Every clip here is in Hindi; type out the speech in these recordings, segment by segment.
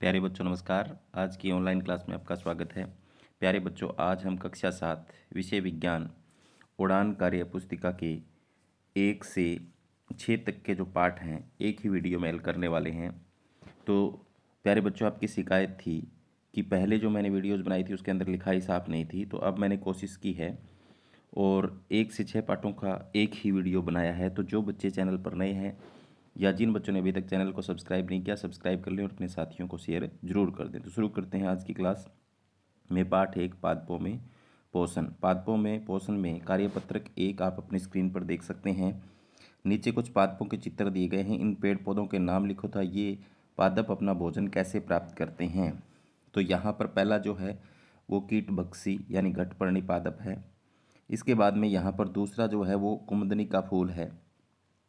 प्यारे बच्चों नमस्कार आज की ऑनलाइन क्लास में आपका स्वागत है प्यारे बच्चों आज हम कक्षा सात विषय विज्ञान उड़ान कार्य पुस्तिका के एक से छः तक के जो पाठ हैं एक ही वीडियो में करने वाले हैं तो प्यारे बच्चों आपकी शिकायत थी कि पहले जो मैंने वीडियोज़ बनाई थी उसके अंदर लिखाई साफ नहीं थी तो अब मैंने कोशिश की है और एक से छः पाठों का एक ही वीडियो बनाया है तो जो बच्चे चैनल पर नए हैं या जिन बच्चों ने अभी तक चैनल को सब्सक्राइब नहीं किया सब्सक्राइब कर लें और अपने साथियों को शेयर जरूर कर दें तो शुरू करते हैं आज की क्लास में पाठ एक पादपों में पोषण पादपों में पोषण में कार्यपत्रक एक आप अपनी स्क्रीन पर देख सकते हैं नीचे कुछ पादपों के चित्र दिए गए हैं इन पेड़ पौधों के नाम लिखो था ये पादप अपना भोजन कैसे प्राप्त करते हैं तो यहाँ पर पहला जो है वो कीट बक्सी यानी घटपर्णी पादप है इसके बाद में यहाँ पर दूसरा जो है वो कुमदनी का फूल है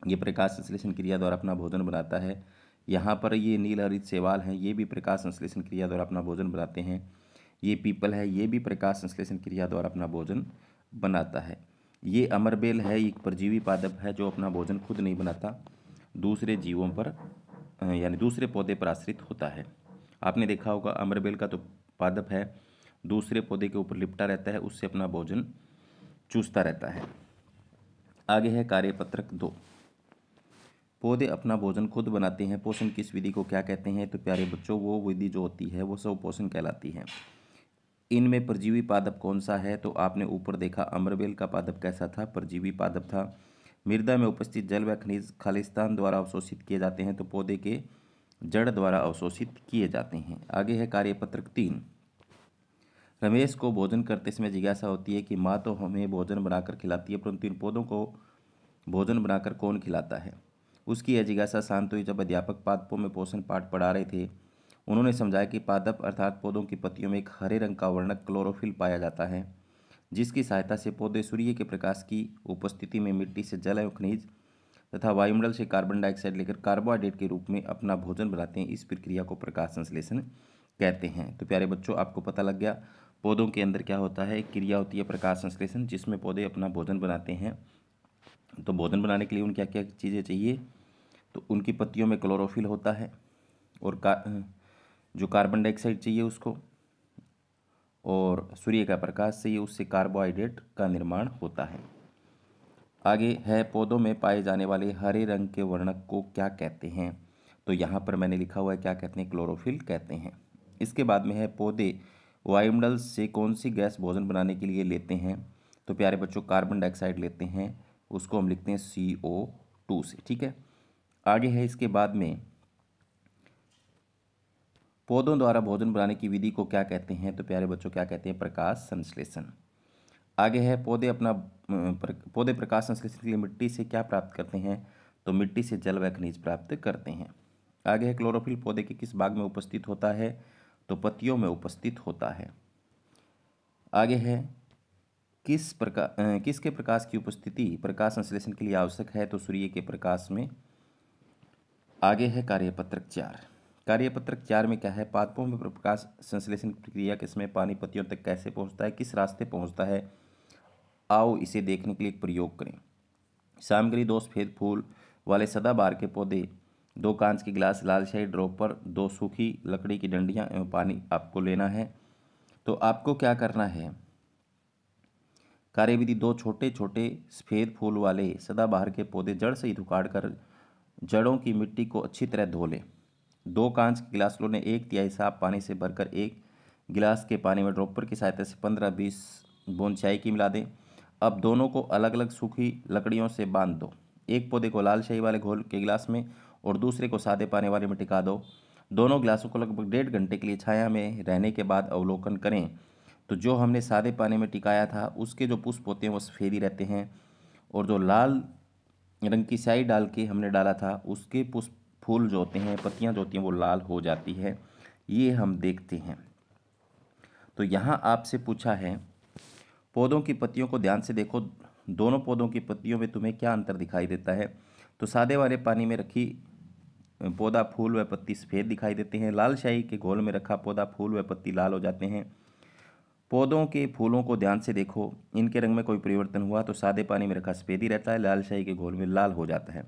ये प्रकाश संश्लेषण क्रिया द्वारा अपना भोजन बनाता है यहाँ पर ये नील हरित सेवाल हैं ये भी प्रकाश संश्लेषण क्रिया द्वारा अपना भोजन बनाते हैं ये पीपल है ये भी प्रकाश संश्लेषण क्रिया द्वारा अपना भोजन बनाता है ये अमरबेल है एक परजीवी पादप है जो अपना भोजन खुद नहीं बनाता दूसरे जीवों पर यानी दूसरे पौधे पर आश्रित होता है आपने देखा होगा अमरबेल का तो पादप है दूसरे पौधे के ऊपर लिपटा रहता है उससे अपना भोजन चूसता रहता है आगे है कार्यपत्रक दो पौधे अपना भोजन खुद बनाते हैं पोषण किस विधि को क्या कहते हैं तो प्यारे बच्चों वो विधि जो होती है वो सब पोषण कहलाती है इनमें परजीवी पादप कौन सा है तो आपने ऊपर देखा अमरबेल का पादप कैसा था परजीवी पादप था मृदा में उपस्थित जल व खनिज खालिस्तान द्वारा अवशोषित किए जाते हैं तो पौधे के जड़ द्वारा अवशोषित किए जाते हैं आगे है कार्यपत्रक तीन रमेश को भोजन करते समय जिज्ञासा होती है कि माँ तो हमें भोजन बनाकर खिलाती है परंतु इन पौधों को भोजन बनाकर कौन खिलाता है उसकी यह जिज्ञासा शांत हुई जब अध्यापक पादपों में पोषण पाठ पढ़ा रहे थे उन्होंने समझाया कि पादप अर्थात पौधों की पत्तियों में एक हरे रंग का वर्णक क्लोरोफिल पाया जाता है जिसकी सहायता से पौधे सूर्य के प्रकाश की उपस्थिति में मिट्टी से जल एवं खनिज तथा वायुमंडल से कार्बन डाइऑक्साइड लेकर कार्बोहाइड्रेट के रूप में अपना भोजन बनाते हैं इस प्रक्रिया को प्रकाश संश्लेषण कहते हैं तो प्यारे बच्चों आपको पता लग गया पौधों के अंदर क्या होता है क्रिया होती है प्रकाश संश्लेषण जिसमें पौधे अपना भोजन बनाते हैं तो भोजन बनाने के लिए उन्हें क्या क्या चीज़ें चाहिए तो उनकी पत्तियों में क्लोरोफिल होता है और का जो कार्बन डाइऑक्साइड चाहिए उसको और सूर्य का प्रकाश चाहिए उससे कार्बोहाइड्रेट का निर्माण होता है आगे है पौधों में पाए जाने वाले हरे रंग के वर्णक को क्या कहते हैं तो यहाँ पर मैंने लिखा हुआ है क्या कहते हैं क्लोरोफिल कहते हैं इसके बाद में है पौधे वायुमंडल से कौन सी गैस भोजन बनाने के लिए लेते हैं तो प्यारे बच्चों कार्बन डाइऑक्साइड लेते हैं उसको हम लिखते हैं सी ओ टू से ठीक है आगे है इसके बाद में पौधों द्वारा भोजन बनाने की विधि को क्या कहते हैं तो प्यारे बच्चों क्या कहते हैं प्रकाश संश्लेषण आगे है पौधे अपना प्र, पौधे प्रकाश संश्लेषण के लिए मिट्टी से क्या प्राप्त करते हैं तो मिट्टी से जल व खनिज प्राप्त करते हैं आगे है क्लोरोफिल पौधे के किस भाग में उपस्थित होता है तो पत्तियों में उपस्थित होता है आगे है किस प्रकार किसके प्रकाश की उपस्थिति प्रकाश संश्लेषण के लिए आवश्यक है तो सूर्य के प्रकाश में आगे है कार्यपत्रक चार कार्यपत्रक चार में क्या है पादपों में प्रकाश संश्लेषण प्रक्रिया किसमें पानी पतियों तक कैसे पहुंचता है किस रास्ते पहुंचता है आओ इसे देखने के लिए प्रयोग करें सामग्री दो सफ़ेद फूल वाले सदाबहार के पौधे दो कांच के गिलास लाल शाही ड्रॉपर दो सूखी लकड़ी की डंडियाँ एवं पानी आपको लेना है तो आपको क्या करना है कार्यविधि दो छोटे छोटे सफ़ेद फूल वाले सदाबहार के पौधे जड़ से ही उखाड़ कर जड़ों की मिट्टी को अच्छी तरह धो लें दो कांच के गिलास लो लें एक तिहाई साफ पानी से भरकर एक गिलास के पानी में ड्रॉपर की सहायता से पंद्रह बीस बूंद चाय की मिला दें अब दोनों को अलग अलग सूखी लकड़ियों से बांध दो एक पौधे को लाल शाही वाले घोल के गिलास में और दूसरे को सादे पानी वाले में टिका दो दोनों गिलासों को लगभग डेढ़ घंटे के लिए छाया में रहने के बाद अवलोकन करें तो जो हमने सादे पानी में टिकाया था उसके जो पुष्प होते हैं वो सफ़ेदी रहते हैं और जो लाल रंग की स्याही डाल के हमने डाला था उसके पुष्प फूल जो होते हैं पत्तियाँ जो होती हैं वो लाल हो जाती है ये हम देखते हैं तो यहाँ आपसे पूछा है पौधों की पत्तियों को ध्यान से देखो दोनों पौधों की पत्तियों में तुम्हें क्या अंतर दिखाई देता है तो सादे वाले पानी में रखी पौधा फूल व पत्ती सफ़ेद दिखाई देते हैं लाल शाही के घोल में रखा पौधा फूल व पत्ती लाल हो जाते हैं पौधों के फूलों को ध्यान से देखो इनके रंग में कोई परिवर्तन हुआ तो सादे पानी में रखा सफेदी रहता है लाल शाही के घोल में लाल हो जाता है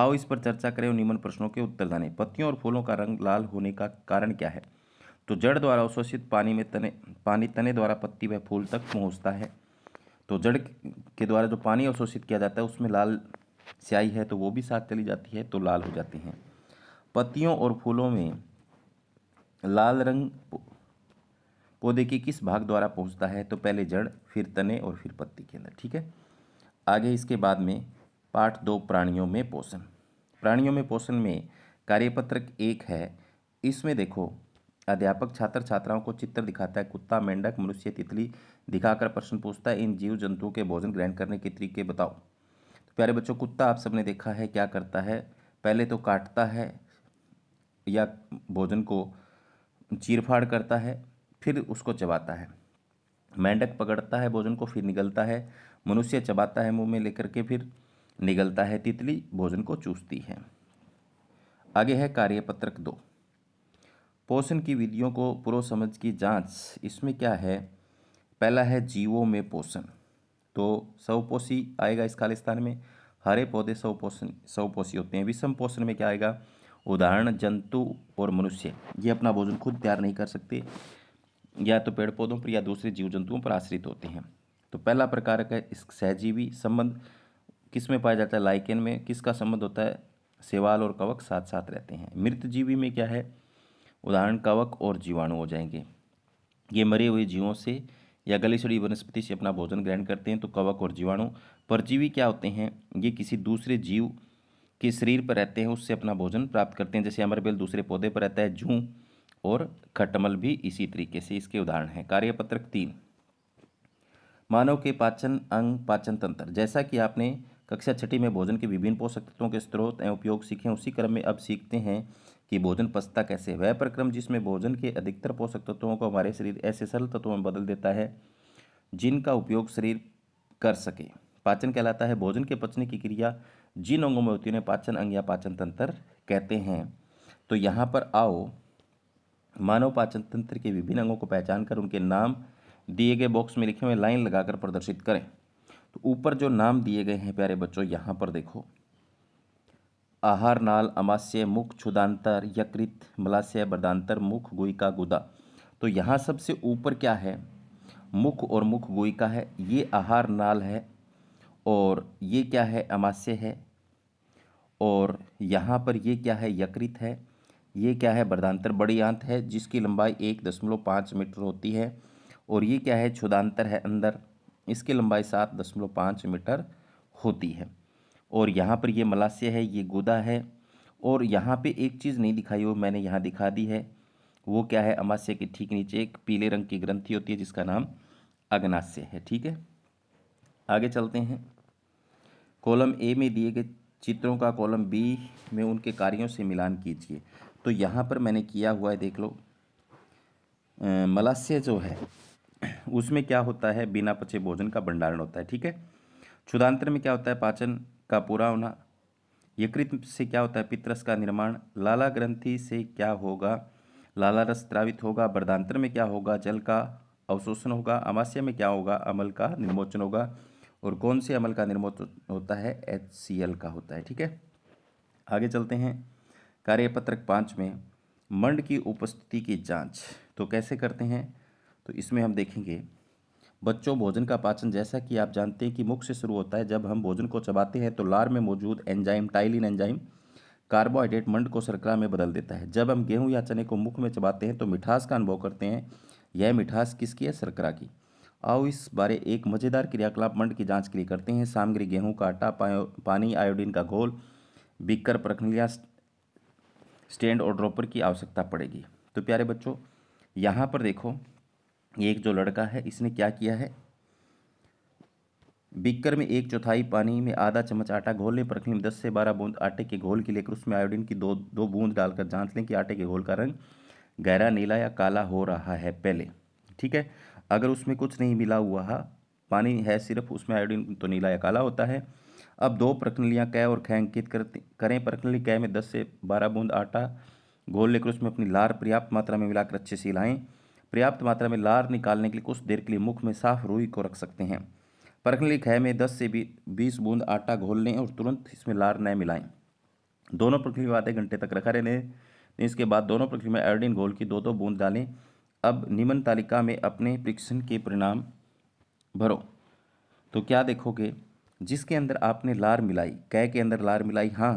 आओ इस पर चर्चा करें और निम्न प्रश्नों के उत्तर जाने पत्तियों और फूलों का रंग लाल होने का कारण क्या है तो जड़ द्वारा अवशोषित पानी में तने पानी तने द्वारा पत्ती व फूल तक पहुँचता है तो जड़ के द्वारा जो पानी अवशोषित किया जाता है उसमें लाल स्याही है तो वो भी साथ चली जाती है तो लाल हो जाती हैं पत्तियों और फूलों में लाल रंग पौधे के किस भाग द्वारा पहुँचता है तो पहले जड़ फिर तने और फिर पत्ती के अंदर ठीक है आगे इसके बाद में पाठ दो प्राणियों में पोषण प्राणियों में पोषण में कार्यपत्रक एक है इसमें देखो अध्यापक छात्र छात्राओं को चित्र दिखाता है कुत्ता मेंढक मनुष्य तितली दिखाकर प्रश्न पूछता है इन जीव जंतुओं के भोजन ग्रहण करने के तरीके बताओ तो प्यारे बच्चों कुत्ता आप सबने देखा है क्या करता है पहले तो काटता है या भोजन को चीरफाड़ करता है फिर उसको चबाता है मेंढक पकड़ता है भोजन को फिर निगलता है मनुष्य चबाता है मुंह में लेकर के फिर निगलता है तितली भोजन को चूसती है आगे है कार्यपत्रक दो पोषण की विधियों को पूर्व समझ की जांच इसमें क्या है पहला है जीवों में पोषण तो सवपोषी आएगा इस खालिस्तान में हरे पौधे सवपोषण सवपोषी होते हैं विषम पोषण में क्या आएगा उदाहरण जंतु और मनुष्य ये अपना भोजन खुद तैयार नहीं कर सकते या तो पेड़ पौधों पर या दूसरे जीव जंतुओं पर आश्रित होते हैं तो पहला प्रकार का सहजीवी संबंध किस में पाया जाता है लाइकेन में किसका संबंध होता है सेवाल और कवक साथ साथ रहते हैं मृत जीवी में क्या है उदाहरण कवक और जीवाणु हो जाएंगे ये मरे हुए जीवों से या गली सड़ी वनस्पति से अपना भोजन ग्रहण करते हैं तो कवक और जीवाणु परजीवी क्या होते हैं ये किसी दूसरे जीव के शरीर पर रहते हैं उससे अपना भोजन प्राप्त करते हैं जैसे अमरबेल दूसरे पौधे पर रहता है जूँ और खटमल भी इसी तरीके से इसके उदाहरण हैं कार्यपत्रक तीन मानव के पाचन अंग पाचन तंत्र जैसा कि आपने कक्षा छठी में भोजन के विभिन्न पोषक तत्वों के स्रोत एवं उपयोग सीखे उसी क्रम में अब सीखते हैं कि भोजन पचता कैसे वह प्रक्रम जिसमें भोजन के अधिकतर पोषक तत्वों को हमारे शरीर ऐसे सरल तत्वों में बदल देता है जिनका उपयोग शरीर कर सके पाचन कहलाता है भोजन के पचने की क्रिया जिन अंगों में होती है पाचन अंग या पाचन तंत्र कहते हैं तो यहाँ पर आओ मानव पाचन तंत्र के विभिन्न अंगों को पहचान कर उनके नाम दिए गए बॉक्स में लिखे हुए लाइन लगाकर प्रदर्शित करें तो ऊपर जो नाम दिए गए हैं प्यारे बच्चों यहाँ पर देखो आहार नाल अमास्य मुख क्षुदांतर यकृत मलास्य बर्दांतर मुख गुइका गुदा तो यहाँ सबसे ऊपर क्या है मुख और मुख गुइका है ये आहार नाल है और ये क्या है अमास्य है और यहाँ पर ये क्या है यकृत है ये क्या है बर्दांतर बड़ी आंत है जिसकी लंबाई एक दशमलव पाँच मीटर होती है और ये क्या है छुदांतर है अंदर इसकी लंबाई सात दशमलव पाँच मीटर होती है और यहाँ पर ये मलास्य है ये गुदा है और यहाँ पे एक चीज़ नहीं दिखाई वो मैंने यहाँ दिखा दी है वो क्या है अमाश्य के ठीक नीचे एक पीले रंग की ग्रंथि होती है जिसका नाम अग्नास्य है ठीक है आगे चलते हैं कॉलम ए में दिए गए चित्रों का कॉलम बी में उनके कार्यों से मिलान कीजिए तो यहाँ पर मैंने किया हुआ है देख लो मलास्य जो है उसमें क्या होता है बिना पचे भोजन का भंडारण होता है ठीक है क्षुदांतर में क्या होता है पाचन का पूरा होना यकृत से क्या होता है पितरस का निर्माण लाला ग्रंथि से क्या होगा लाला रस त्रावित होगा वर्दांतर में क्या होगा जल का अवशोषण होगा अमास्य में क्या होगा अमल का निर्मोचन होगा और कौन से अमल का निर्मोचन होता है एच का होता है ठीक है आगे चलते हैं कार्यपत्रक पाँच में मंड की उपस्थिति की जांच तो कैसे करते हैं तो इसमें हम देखेंगे बच्चों भोजन का पाचन जैसा कि आप जानते हैं कि मुख से शुरू होता है जब हम भोजन को चबाते हैं तो लार में मौजूद एंजाइम टाइलिन एंजाइम कार्बोहाइड्रेट मंड को सरकरा में बदल देता है जब हम गेहूं या चने को मुख में चबाते हैं तो मिठास का अनुभव करते हैं यह मिठास किसकी है सरकरा की आओ इस बारे एक मज़ेदार क्रियाकलाप मंड की जांच के लिए करते हैं सामग्री गेहूं का आटा पानी आयोडीन का घोल बिक्कर प्रक्रिया स्टैंड और ड्रॉपर की आवश्यकता पड़ेगी तो प्यारे बच्चों यहाँ पर देखो ये एक जो लड़का है इसने क्या किया है बिककर में एक चौथाई पानी में आधा चम्मच आटा घोलने पर में दस से बारह बूंद आटे के घोल के लेकर उसमें आयोडीन की दो दो बूंद डालकर जांच लें कि आटे के घोल का रंग गहरा नीला या काला हो रहा है पहले ठीक है अगर उसमें कुछ नहीं मिला हुआ पानी है सिर्फ उसमें आयोडीन तो नीला या काला होता है अब दो प्रकनलियाँ कै और खै अंकित करें प्रकनली कै में दस से बारह बूंद आटा घोल लेकर उसमें अपनी लार पर्याप्त मात्रा में मिलाकर अच्छे से हिलाएं पर्याप्त मात्रा में लार निकालने के लिए कुछ देर के लिए मुख में साफ रूई को रख सकते हैं परखली खै में दस से बीस बूंद आटा घोल लें और तुरंत इसमें लार न मिलाएं दोनों प्रक्रिया आधे घंटे तक रखा रहने इसके बाद दोनों प्रक्रिया में आयोडीन घोल की दो दो बूंद डालें अब निम्न तालिका में अपने परीक्षण के परिणाम भरो तो क्या देखोगे जिसके अंदर आपने लार मिलाई कै के अंदर लार मिलाई हाँ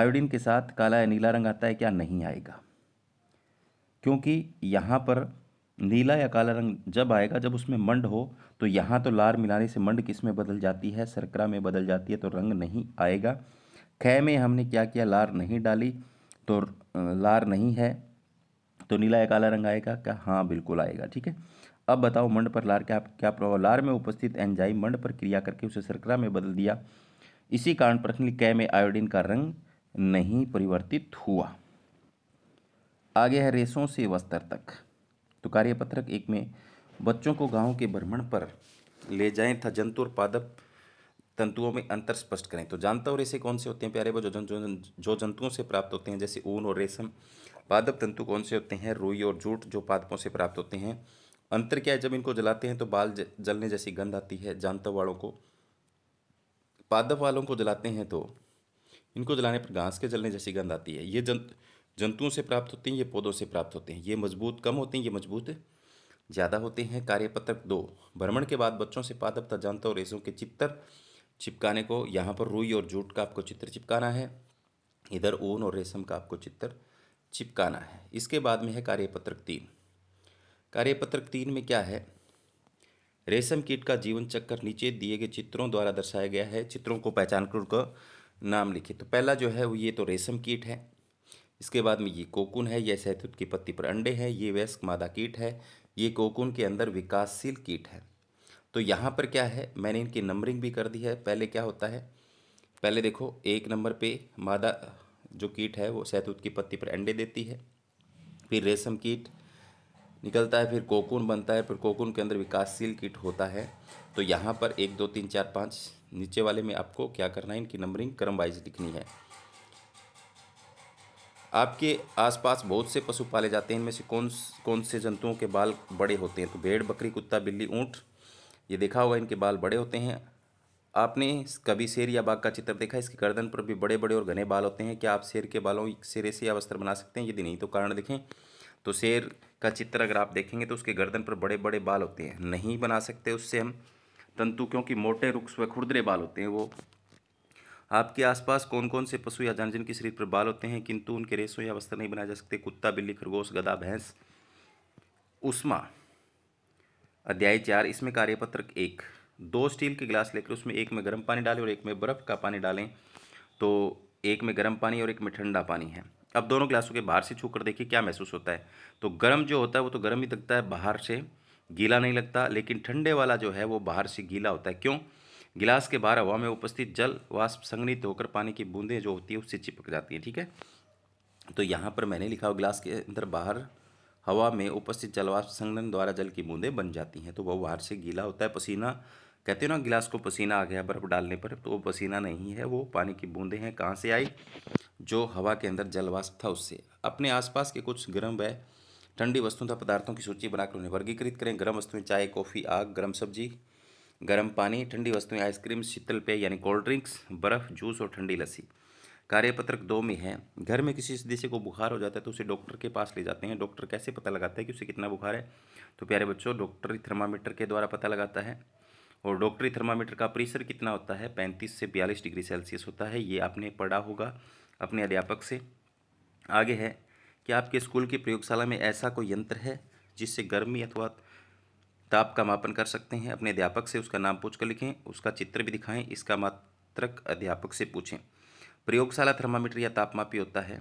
आयोडीन के साथ काला या नीला रंग आता है क्या नहीं आएगा क्योंकि यहाँ पर नीला या काला रंग जब आएगा जब उसमें मंड हो तो यहाँ तो लार मिलाने से मंड किस में बदल जाती है सरकरा में बदल जाती है तो रंग नहीं आएगा खै में हमने क्या किया लार नहीं डाली तो लार नहीं है तो नीला या काला रंग आएगा क्या हाँ बिल्कुल आएगा ठीक है अब बताओ मंड पर लार क्या क्या प्रभाव लार में उपस्थित एंजाइम मंड पर क्रिया करके उसे शर्करा में बदल दिया इसी कारण प्रखंड कै में आयोडीन का रंग नहीं परिवर्तित हुआ आगे है रेशों से वस्त्र तक तो कार्यपत्रक एक में बच्चों को गांव के भ्रमण पर ले जाएं था जंतु और पादप तंतुओं में अंतर स्पष्ट करें तो जानता और रेसे कौन से होते हैं प्यारे वो जो जो, जो जंतुओं से प्राप्त होते हैं जैसे ऊन और रेशम पादप तंतु कौन से होते हैं रुई और जूट जो पादपों से प्राप्त होते हैं अंतर क्या है जब इनको जलाते हैं तो बाल जलने जैसी गंध आती है जानतव वालों को पादप वालों को जलाते हैं तो इनको जलाने पर घास के जलने जैसी गंध आती है ये जंत जंतुओं से प्राप्त होते हैं ये पौधों से प्राप्त होते हैं ये मजबूत कम होते हैं ये मजबूत ज़्यादा होते हैं कार्यपत्रक दो भ्रमण के बाद बच्चों से पादप जानता और रेसों के चित्र चिपकाने को यहाँ पर रुई और जूट का आपको चित्र चिपकाना है इधर ऊन और रेशम का आपको चित्र चिपकाना है इसके बाद में है कार्यपत्रक तीन कार्यपत्रक तीन में क्या है रेशम कीट का जीवन चक्कर नीचे दिए गए चित्रों द्वारा दर्शाया गया है चित्रों को पहचान कर उनका नाम लिखे तो पहला जो है वो ये तो रेशम कीट है इसके बाद में ये कोकुन है यह सहतुत की पत्ती पर अंडे हैं ये वयस्क मादा कीट है ये कोकुन के अंदर विकासशील कीट है तो यहाँ पर क्या है मैंने इनकी नंबरिंग भी कर दी है पहले क्या होता है पहले देखो एक नंबर पे मादा जो कीट है वो सैतुत की पत्ती पर अंडे देती है फिर रेशम कीट निकलता है फिर कोकुन बनता है फिर कोकुन के अंदर विकासशील किट होता है तो यहाँ पर एक दो तीन चार पाँच नीचे वाले में आपको क्या करना है इनकी नंबरिंग क्रम वाइज लिखनी है आपके आसपास बहुत से पशु पाले जाते हैं इनमें से कौन कौन से जंतुओं के बाल बड़े होते हैं तो भेड़ बकरी कुत्ता बिल्ली ऊँट ये देखा होगा इनके बाल बड़े होते हैं आपने कभी शेर या बाघ का चित्र देखा इसके गर्दन पर भी बड़े बड़े और घने बाल होते हैं क्या आप शेर के बालों शेरे से या वस्त्र बना सकते हैं यदि नहीं तो कारण देखें तो शेर का चित्र अगर आप देखेंगे तो उसके गर्दन पर बड़े बड़े बाल होते हैं नहीं बना सकते उससे हम तंतु क्योंकि मोटे रुक्ष व खुरदरे बाल होते हैं वो आपके आसपास कौन कौन से पशु या जानजन के शरीर पर बाल होते हैं किंतु उनके रेशों या वस्त्र नहीं बनाए जा सकते कुत्ता बिल्ली खरगोश गधा भैंस उष्मा अध्याय चार इसमें कार्यपत्रक एक दो स्टील के गिलास लेकर उसमें एक में गर्म पानी डालें और एक में बर्फ़ का पानी डालें तो एक में गर्म पानी और एक में ठंडा पानी है अब दोनों ग्लासों के बाहर से छू कर देखिए क्या महसूस होता है तो गर्म जो होता है वो तो गर्म ही लगता है बाहर से गीला नहीं लगता लेकिन ठंडे वाला जो है वो बाहर से गीला होता है क्यों गिलास के बाहर हवा में उपस्थित जल वाष्प संघनित होकर पानी की बूंदें जो होती है उससे चिपक जाती हैं ठीक है तो यहाँ पर मैंने लिखा हुआ गिलास के अंदर बाहर हवा में उपस्थित जलवाष्प संघनन द्वारा जल की बूंदें बन जाती हैं तो वह बाहर से गीला होता है पसीना कहते हैं ना गिलास को पसीना आ गया बर्फ़ डालने पर तो वो पसीना नहीं है वो पानी की बूंदें हैं कहाँ से आई जो हवा के अंदर जलवाष्प था उससे अपने आसपास के कुछ गर्म व ठंडी वस्तुओं तथा पदार्थों की सूची बनाकर उन्हें वर्गीकृत करें गर्म वस्तुएं चाय कॉफ़ी आग गर्म सब्जी गर्म पानी ठंडी वस्तुएं आइसक्रीम शीतल पेय यानी कोल्ड ड्रिंक्स बर्फ़ जूस और ठंडी लस्सी कार्यपत्रक दो में है घर में किसी सदस्य को बुखार हो जाता है तो उसे डॉक्टर के पास ले जाते हैं डॉक्टर कैसे पता लगाता है कि उसे कितना बुखार है तो प्यारे बच्चों डॉक्टर थर्मामीटर के द्वारा पता लगाता है और डॉक्टरी थर्मामीटर का प्रेशर कितना होता है पैंतीस से बयालीस डिग्री सेल्सियस होता है ये आपने पढ़ा होगा अपने अध्यापक से आगे है कि आपके स्कूल की प्रयोगशाला में ऐसा कोई यंत्र है जिससे गर्मी अथवा ताप का मापन कर सकते हैं अपने अध्यापक से उसका नाम पूछ कर लिखें उसका चित्र भी दिखाएं इसका मात्रक अध्यापक से पूछें प्रयोगशाला थर्मामीटर या तापमापी होता है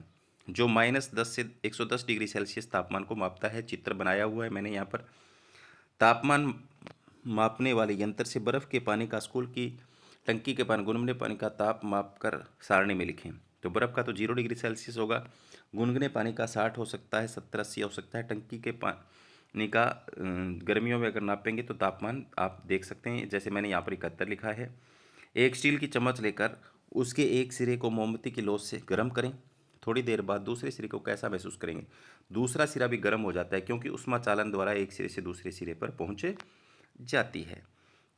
जो माइनस दस से एक सौ दस डिग्री सेल्सियस तापमान को मापता है चित्र बनाया हुआ है मैंने यहाँ पर तापमान मापने वाले यंत्र से बर्फ़ के पानी का स्कूल की टंकी के पानी गुनगुने पानी का ताप माप कर सारणी में लिखें तो बर्फ़ का तो जीरो डिग्री सेल्सियस होगा गुनगुने पानी का साठ हो सकता है सत्तर अस्सी हो सकता है टंकी के पानी का गर्मियों में अगर नापेंगे तो तापमान आप देख सकते हैं जैसे मैंने यहाँ पर इकहत्तर लिखा है एक स्टील की चम्मच लेकर उसके एक सिरे को मोमबत्ती की लोस से गर्म करें थोड़ी देर बाद दूसरे सिरे को कैसा महसूस करेंगे दूसरा सिरा भी गर्म हो जाता है क्योंकि उष्मा चालन द्वारा एक सिरे से दूसरे सिरे पर पहुँचे जाती है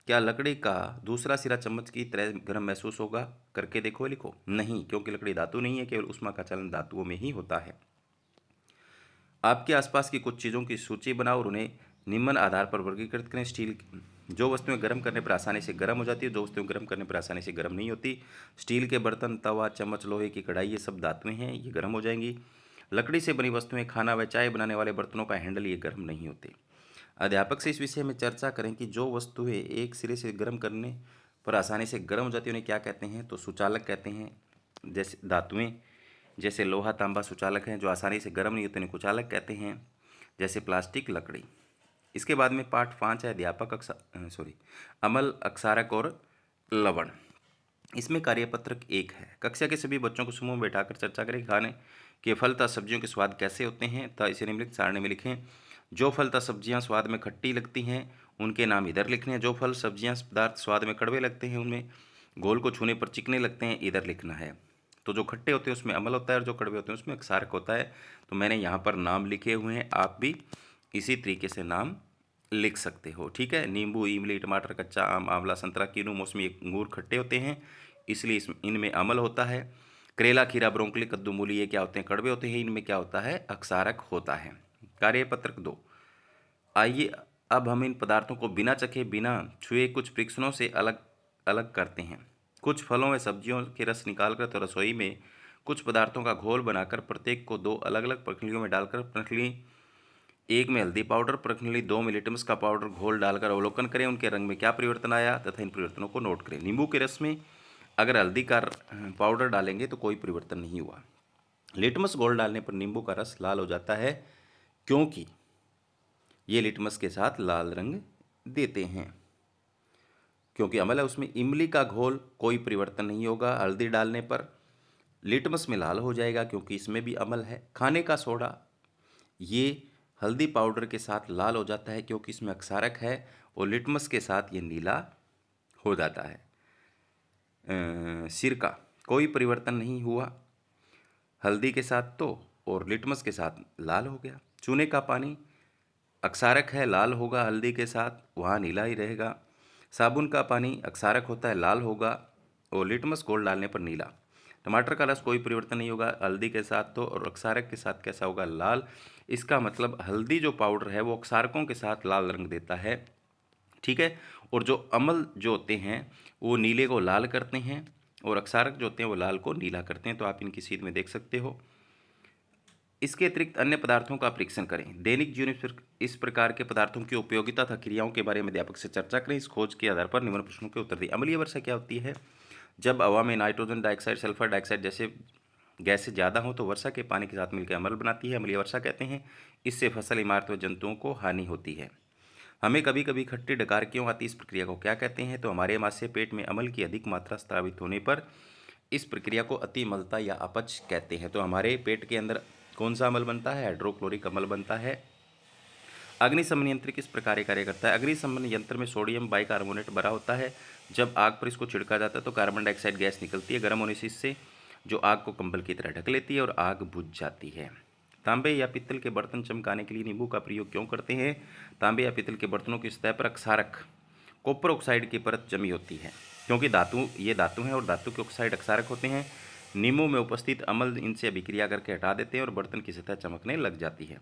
क्या लकड़ी का दूसरा सिरा चम्मच की तरह गर्म महसूस होगा करके देखो लिखो नहीं क्योंकि लकड़ी धातु नहीं है केवल उष्मा का चलन धातुओं में ही होता है आपके आसपास की कुछ चीज़ों की सूची बनाओ और उन्हें निम्न आधार पर वर्गीकृत करें स्टील जो वस्तुएं गर्म करने पर आसानी से गर्म हो जाती है जो वस्तुएं गर्म करने पर आसानी से गर्म नहीं होती स्टील के बर्तन तवा चम्मच लोहे की कढ़ाई ये सब धातुएं हैं ये गर्म हो जाएंगी लकड़ी से बनी वस्तुएं खाना व चाय बनाने वाले बर्तनों का हैंडल ये गर्म नहीं होते अध्यापक से इस विषय में चर्चा करें कि जो वस्तुएं एक सिरे से गर्म करने पर आसानी से गर्म हो जाती है उन्हें क्या कहते हैं तो सुचालक कहते हैं जैसे धातुएँ जैसे लोहा तांबा सुचालक हैं जो आसानी से गर्म नहीं होते उन्हें कुचालक कहते हैं जैसे प्लास्टिक लकड़ी इसके बाद में पाठ पाँच है अध्यापक अक्सा सॉरी अमल अक्सारक और लवण इसमें कार्यपत्रक एक है कक्षा के सभी बच्चों को समूह में बैठाकर चर्चा करें खाने के फल तथा सब्जियों के स्वाद कैसे होते हैं तथा इसे निम्नलिखित सारणी में लिखें जो फल तथा सब्जियां स्वाद में खट्टी लगती हैं उनके नाम इधर लिखने हैं जो फल सब्जियां पदार्थ स्वाद में कड़वे लगते हैं उनमें गोल को छूने पर चिकने लगते हैं इधर लिखना है तो जो खट्टे होते हैं उसमें अमल होता है और जो कड़वे होते हैं उसमें अक्सारक होता है तो मैंने यहाँ पर नाम लिखे हुए हैं आप भी इसी तरीके से नाम लिख सकते हो ठीक है नींबू इमली टमाटर कच्चा आम आंवला संतरा किनू मौसमी अंगूर खट्टे होते हैं इसलिए इनमें अमल होता है करेला खीरा ब्रोंकली कद्दू मूली ये क्या होते हैं कड़वे होते हैं इनमें क्या होता है अक्सारक होता है कार्यपत्रक दो आइए अब हम इन पदार्थों को बिना चखे बिना छुए कुछ परीक्षणों से अलग अलग करते हैं कुछ फलों व सब्जियों के रस निकालकर तो रसोई में कुछ पदार्थों का घोल बनाकर प्रत्येक को दो अलग अलग प्रखंडियों में डालकर प्रखली एक में हल्दी पाउडर प्रखली दो में लिटमस का पाउडर घोल डालकर अवलोकन करें उनके रंग में क्या परिवर्तन आया तथा इन परिवर्तनों को नोट करें नींबू के रस में अगर हल्दी का पाउडर डालेंगे तो कोई परिवर्तन नहीं हुआ लिटमस घोल डालने पर नींबू का रस लाल हो जाता है क्योंकि ये लिटमस के साथ लाल रंग देते हैं क्योंकि अमल है उसमें इमली का घोल कोई परिवर्तन नहीं होगा हल्दी डालने पर लिटमस में लाल हो जाएगा क्योंकि इसमें भी अमल है खाने का सोडा ये हल्दी पाउडर के साथ लाल हो जाता है क्योंकि इसमें अक्सारक है और लिटमस के साथ ये नीला हो जाता है सिर का कोई परिवर्तन नहीं हुआ हल्दी के साथ तो और लिटमस के साथ लाल हो गया चूने का पानी अक्सारक है लाल होगा हल्दी के साथ वहाँ नीला ही रहेगा साबुन का पानी अक्सारक होता है लाल होगा और लिटमस गोल्ड डालने पर नीला टमाटर का रस कोई परिवर्तन नहीं होगा हल्दी के साथ तो और अक्सारक के साथ कैसा होगा लाल इसका मतलब हल्दी जो पाउडर है वो अक्सारकों के साथ लाल रंग देता है ठीक है और जो अमल जो होते हैं वो नीले को लाल करते हैं और अक्सारक जो होते हैं वो लाल को नीला करते हैं तो आप इनकी सीध में देख सकते हो इसके अतिरिक्त अन्य पदार्थों का परीक्षण करें दैनिक जीवन इस प्रकार के पदार्थों की उपयोगिता तथा क्रियाओं के बारे में अध्यापक से चर्चा करें इस खोज के आधार पर निम्न प्रश्नों के उत्तर दें अमलीय वर्षा क्या होती है जब हवा में नाइट्रोजन डाइऑक्साइड सल्फर डाइऑक्साइड जैसे गैसें ज़्यादा हों तो वर्षा के पानी के साथ मिलकर अमल बनाती है अमलीय वर्षा कहते हैं इससे फसल इमारत व जंतुओं को हानि होती है हमें कभी कभी खट्टी डकार क्यों आती इस प्रक्रिया को क्या कहते हैं तो हमारे मासे पेट में अमल की अधिक मात्रा स्थापित होने पर इस प्रक्रिया को अतिमलता या अपच कहते हैं तो हमारे पेट के अंदर कौन सा अमल बनता है हाइड्रोक्लोरिक अमल बनता है अग्निशमन यंत्र किस प्रकार कार्य करता है अग्निशमन यंत्र में सोडियम बाइकार्बोनेट भरा होता है जब आग पर इसको छिड़का जाता है तो कार्बन डाइऑक्साइड गैस निकलती है गर्म होने से इससे जो आग को कंबल की तरह ढक लेती है और आग बुझ जाती है तांबे या पित्तल के बर्तन चमकाने के लिए नींबू का प्रयोग क्यों करते हैं तांबे या पित्तल के बर्तनों की सतह पर अक्सारक कॉपर ऑक्साइड की परत जमी होती है क्योंकि धातु ये धातु हैं और धातु के ऑक्साइड अक्सारक होते हैं नींबू में उपस्थित अम्ल इनसे अभिक्रिया करके हटा देते हैं और बर्तन की सतह चमकने लग जाती है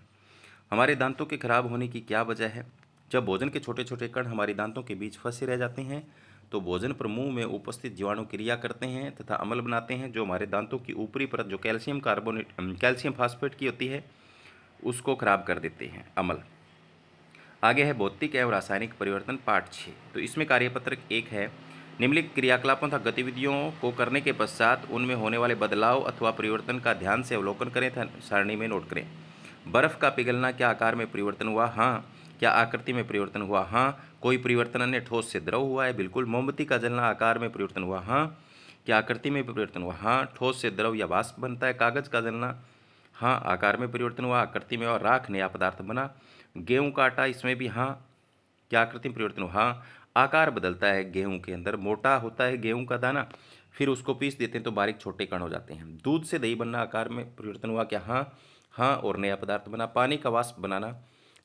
हमारे दांतों के खराब होने की क्या वजह है जब भोजन के छोटे छोटे कण हमारे दांतों के बीच फंसे रह जाते हैं तो भोजन पर मुंह में उपस्थित जीवाणु क्रिया करते हैं तथा अमल बनाते हैं जो हमारे दांतों की ऊपरी परत जो कैल्शियम कार्बोनेट कैल्शियम फास्फेट की होती है उसको खराब कर देते हैं अमल आगे है भौतिक एवं रासायनिक परिवर्तन पार्ट छः तो इसमें कार्यपत्रक एक है निम्नलिखित क्रियाकलापों तथा गतिविधियों को करने के पश्चात उनमें होने वाले बदलाव अथवा परिवर्तन का ध्यान से अवलोकन करें सारणी में नोट करें बर्फ़ का पिघलना क्या आकार में परिवर्तन हुआ हाँ क्या आकृति में परिवर्तन हुआ हाँ कोई परिवर्तन अन्य ठोस से द्रव हुआ है बिल्कुल मोमबत्ती का जलना आकार में परिवर्तन हुआ हाँ क्या आकृति में परिवर्तन हुआ हाँ ठोस से द्रव या वाष्प बनता है कागज़ का जलना हाँ आकार में परिवर्तन हुआ आकृति में और राख नया पदार्थ बना गेहूं का आटा इसमें भी हाँ क्या आकृति में परिवर्तन हुआ हाँ आकार बदलता है गेहूं के अंदर मोटा होता है गेहूं का दाना फिर उसको पीस देते हैं तो बारीक छोटे कण हो जाते हैं दूध से दही बनना आकार में परिवर्तन हुआ क्या हाँ हाँ और नया पदार्थ बना पानी का वाष्प बनाना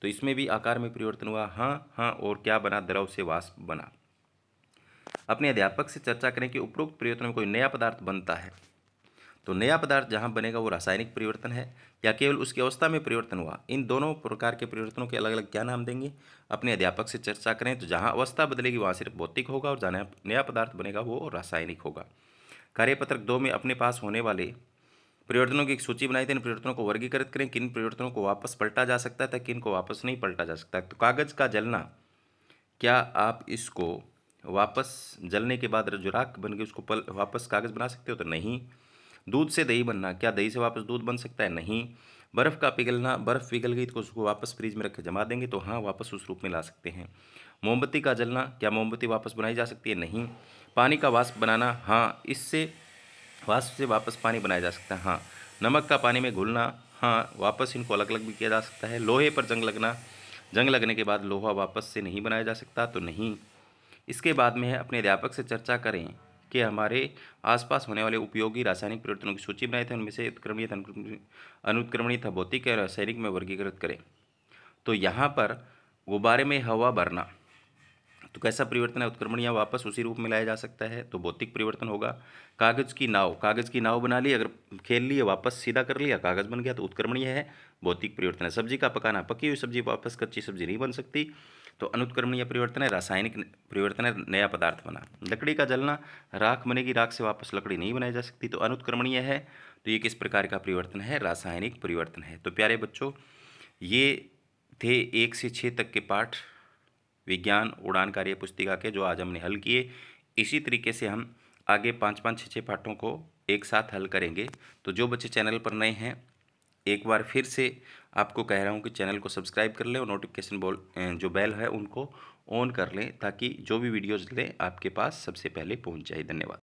तो इसमें भी आकार में परिवर्तन हुआ हाँ हाँ और क्या बना द्रव से वाष्प बना अपने अध्यापक से चर्चा करें कि उपरोक्त परिवर्तन में कोई नया पदार्थ बनता है तो नया पदार्थ जहाँ बनेगा वो रासायनिक परिवर्तन है या केवल उसकी अवस्था में परिवर्तन हुआ इन दोनों प्रकार के परिवर्तनों के अलग अलग क्या नाम देंगे अपने अध्यापक से चर्चा करें तो जहाँ अवस्था बदलेगी वहाँ सिर्फ भौतिक होगा और जहाँ नया पदार्थ बनेगा वो रासायनिक होगा कार्यपत्रक दो में अपने पास होने वाले परिवर्तनों की एक सूची बनाई थी इन परिवर्तनों को वर्गीकृत करें किन परिवर्तनों को वापस पलटा जा सकता था किन को वापस नहीं पलटा जा सकता तो कागज़ का जलना क्या आप इसको वापस जलने के बाद जो राख बन गई उसको पल वापस कागज़ बना सकते हो तो नहीं दूध से दही बनना क्या दही से वापस दूध बन सकता है नहीं बर्फ़ का पिघलना बर्फ़ पिघल गई तो उसको वापस फ्रिज में रख जमा देंगे तो हाँ वापस उस रूप में ला सकते हैं मोमबत्ती का जलना क्या मोमबत्ती वापस बनाई जा सकती है नहीं पानी का वाष्प बनाना हाँ इससे वाष्प से वापस पानी बनाया जा सकता है हाँ नमक का पानी में घुलना हाँ वापस इनको अलग अलग भी किया जा सकता है लोहे पर जंग लगना जंग लगने के बाद लोहा वापस से नहीं बनाया जा सकता तो नहीं इसके बाद में है अपने अध्यापक से चर्चा करें के हमारे आसपास होने वाले उपयोगी रासायनिक परिवर्तनों की सूची बनाए थे उनमें से उत्क्रमणीय अनुत्क्रमणीय था भौतिक या रासायनिक में वर्गीकृत करें तो यहाँ पर गुब्बारे में हवा भरना तो कैसा परिवर्तन है उत्क्रमणीय वापस उसी रूप में लाया जा सकता है तो भौतिक परिवर्तन होगा कागज़ की नाव कागज़ की नाव बना ली अगर खेल लिए वापस सीधा कर लिया कागज़ बन गया तो उत्क्रमणीय है भौतिक परिवर्तन है सब्जी का पकाना पकी हुई सब्जी वापस कच्ची सब्जी नहीं बन सकती तो अनुत्क्रमणीय परिवर्तन है रासायनिक परिवर्तन है नया पदार्थ बना लकड़ी का जलना राख बनेगी राख से वापस लकड़ी नहीं बनाई जा सकती तो अनुत्क्रमणीय है तो ये किस प्रकार का परिवर्तन है रासायनिक परिवर्तन है तो प्यारे बच्चों ये थे एक से छः तक के पाठ विज्ञान उड़ान कार्य पुस्तिका के जो आज हमने हल किए इसी तरीके से हम आगे पाँच पाँच छः छः पाठों को एक साथ हल करेंगे तो जो बच्चे चैनल पर नए हैं एक बार फिर से आपको कह रहा हूँ कि चैनल को सब्सक्राइब कर लें और नोटिफिकेशन बॉल जो बेल है उनको ऑन कर लें ताकि जो भी वीडियोज़ लें आपके पास सबसे पहले पहुँच जाए धन्यवाद